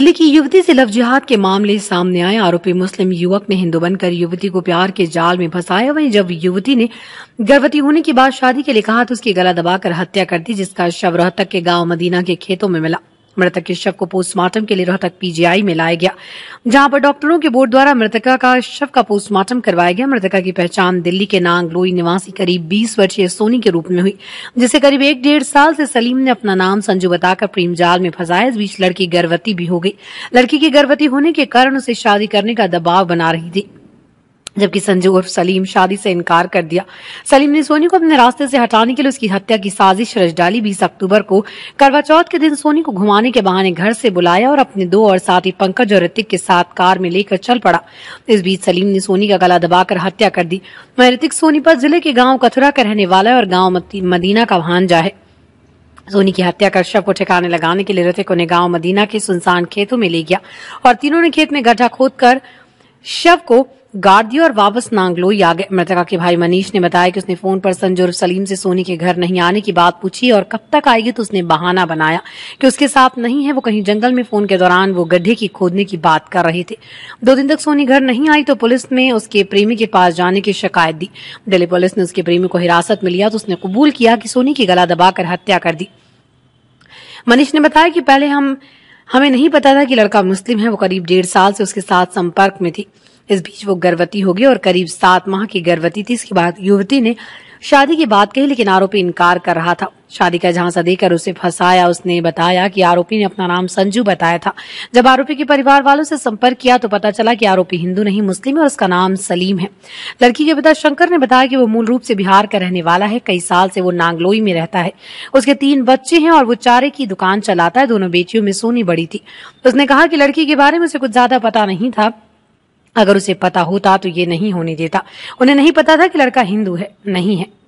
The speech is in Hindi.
दिल्ली की युवती से लव जिहाद के मामले सामने आए आरोपी मुस्लिम युवक ने हिंदू बनकर युवती को प्यार के जाल में फंसाया वहीं जब युवती ने गर्भवती होने के बाद शादी के लिए कहा तो उसकी गला दबाकर हत्या कर दी जिसका शव रोहतक के गांव मदीना के खेतों में मिला मृतक के शव को पोस्टमार्टम के लिए रोहतक पीजीआई में लाया गया जहां पर डॉक्टरों के बोर्ड द्वारा मृतका का शव का पोस्टमार्टम करवाया गया मृतका की पहचान दिल्ली के नांगलोई निवासी करीब 20 वर्षीय सोनी के रूप में हुई जिसे करीब एक डेढ़ साल से सलीम ने अपना नाम संजू बताकर प्रेम जाल में फंसाया इस बीच लड़की गर्भवती भी हो गई लड़की के गर्भवती होने के कारण उसे शादी करने का दबाव बना रही थी जबकि संजू उर्फ सलीम शादी से इनकार कर दिया सलीम ने सोनी को अपने रास्ते से हटाने के लिए उसकी हत्या की साजिश रच डाली बीस अक्टूबर को करवा चौथ के दिन सोनी को घुमाने के बहाने घर से बुलाया और अपने दो और साथी पंकज और ऋतिक के साथ कार में लेकर चल पड़ा इस बीच सलीम ने सोनी का गला दबाकर हत्या कर दी वही ऋतिक सोनीपत जिले के गाँव कथुरा का रहने वाला है और गाँव मदीना का भानजा है सोनी की हत्या कर शव को ठिकाने लगाने के लिए ऋतिक उन्हें गाँव मदीना के सुनसान खेतों में ले गया और तीनों ने खेत में गड्ढा खोद कर शव को दिया और वापस नांगलो याग मृतका के भाई मनीष ने बताया कि उसने फोन पर संजय और सलीम से सोनी के घर नहीं आने की बात पूछी और कब तक आएगी तो उसने बहाना बनाया कि उसके साथ नहीं है वो कहीं जंगल में फोन के दौरान वो गड्ढे की खोदने की बात कर रहे थे दो दिन तक सोनी घर नहीं आई तो पुलिस ने उसके प्रेमी के पास जाने की शिकायत दी दिल्ली पुलिस ने उसके प्रेमी को हिरासत में लिया तो उसने कबूल किया कि सोनी की गला दबाकर हत्या कर दी मनीष ने बताया कि पहले हम हमें नहीं पता था कि लड़का मुस्लिम है वो करीब डेढ़ साल से उसके साथ संपर्क में थी इस बीच वो गर्भवती हो गई और करीब सात माह की गर्भवती थी इसके बाद युवती ने शादी की बात कही लेकिन आरोपी इनकार कर रहा था शादी का झांसा देकर उसे फंसाया उसने बताया कि आरोपी ने अपना नाम संजू बताया था जब आरोपी के परिवार वालों से संपर्क किया तो पता चला कि आरोपी हिंदू नहीं मुस्लिम है और उसका नाम सलीम है लड़की के पिता शंकर ने बताया कि वो मूल रूप से बिहार का रहने वाला है कई साल से वो नांगलोई में रहता है उसके तीन बच्चे हैं और वो चारे की दुकान चलाता है दोनों बेटियों में सोनी बड़ी थी उसने कहा कि लड़की के बारे में उसे कुछ ज्यादा पता नहीं था अगर उसे पता होता तो ये नहीं होने देता उन्हें नहीं पता था कि लड़का हिंदू है नहीं है